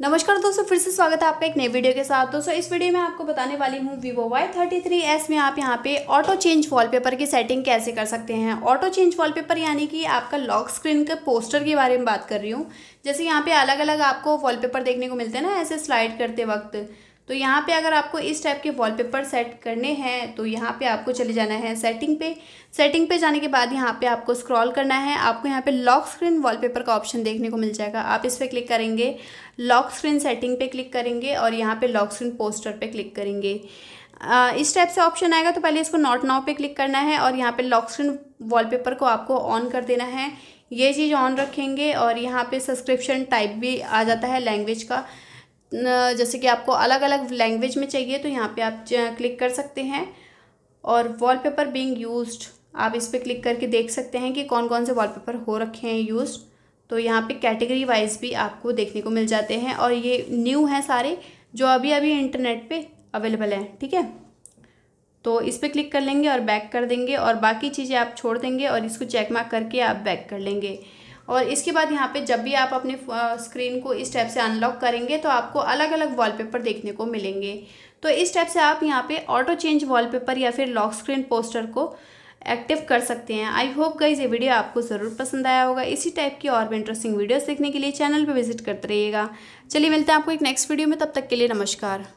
नमस्कार दोस्तों फिर से स्वागत है आपका एक नई वीडियो के साथ दोस्तों इस वीडियो में आपको बताने वाली हूँ Vivo Y thirty three S में आप यहाँ पे ऑटो चेंज वॉलपेपर की सेटिंग कैसे कर सकते हैं ऑटो चेंज वॉलपेपर यानी कि आपका लॉक स्क्रीन के पोस्टर के बारे में बात कर रही हूँ जैसे यहाँ पे अलग अलग आपको वॉलपेपर देखने को मिलते हैं ना ऐसे स्लाइड करते वक्त तो यहाँ पे अगर आपको इस टाइप के वॉलपेपर सेट करने हैं तो यहाँ पे आपको चले जाना है सेटिंग पे सेटिंग पे जाने के बाद यहाँ पे आपको स्क्रॉल करना है आपको यहाँ पे लॉक स्क्रीन वॉलपेपर का ऑप्शन देखने को मिल जाएगा आप इस पर क्लिक करेंगे लॉक स्क्रीन सेटिंग पे क्लिक करेंगे और यहाँ पे लॉक स्क्रीन पोस्टर पे क्लिक करेंगे आ, इस टाइप से ऑप्शन आएगा तो पहले इसको नॉट नाउ पे क्लिक करना है और यहाँ पे लॉक स्क्रीन वॉलपेपर को आपको ऑन कर देना है ये चीज़ ऑन रखेंगे और यहाँ पे सब्सक्रिप्शन टाइप भी आ जाता है लैंग्वेज का जैसे कि आपको अलग अलग लैंग्वेज में चाहिए तो यहाँ पे आप क्लिक कर सकते हैं और वॉलपेपर बीइंग यूज्ड आप इस पर क्लिक करके देख सकते हैं कि कौन कौन से वॉलपेपर हो रखे हैं यूज तो यहाँ पे कैटेगरी वाइज भी आपको देखने को मिल जाते हैं और ये न्यू हैं सारे जो अभी अभी इंटरनेट पर अवेलेबल हैं ठीक है तो इस पर क्लिक कर लेंगे और बैक कर देंगे और बाकी चीज़ें आप छोड़ देंगे और इसको चेक मार्क करके आप बैक कर लेंगे और इसके बाद यहाँ पे जब भी आप अपने स्क्रीन को इस टाइप से अनलॉक करेंगे तो आपको अलग अलग वॉलपेपर देखने को मिलेंगे तो इस टाइप से आप यहाँ पे ऑटो चेंज वॉलपेपर या फिर लॉक स्क्रीन पोस्टर को एक्टिव कर सकते हैं आई होप गाइज ये वीडियो आपको ज़रूर पसंद आया होगा इसी टाइप की और भी इंटरेस्टिंग वीडियोज़ देखने के लिए चैनल पर विजिट करते रहिएगा चलिए मिलते हैं आपको एक नेक्स्ट वीडियो में तब तक के लिए नमस्कार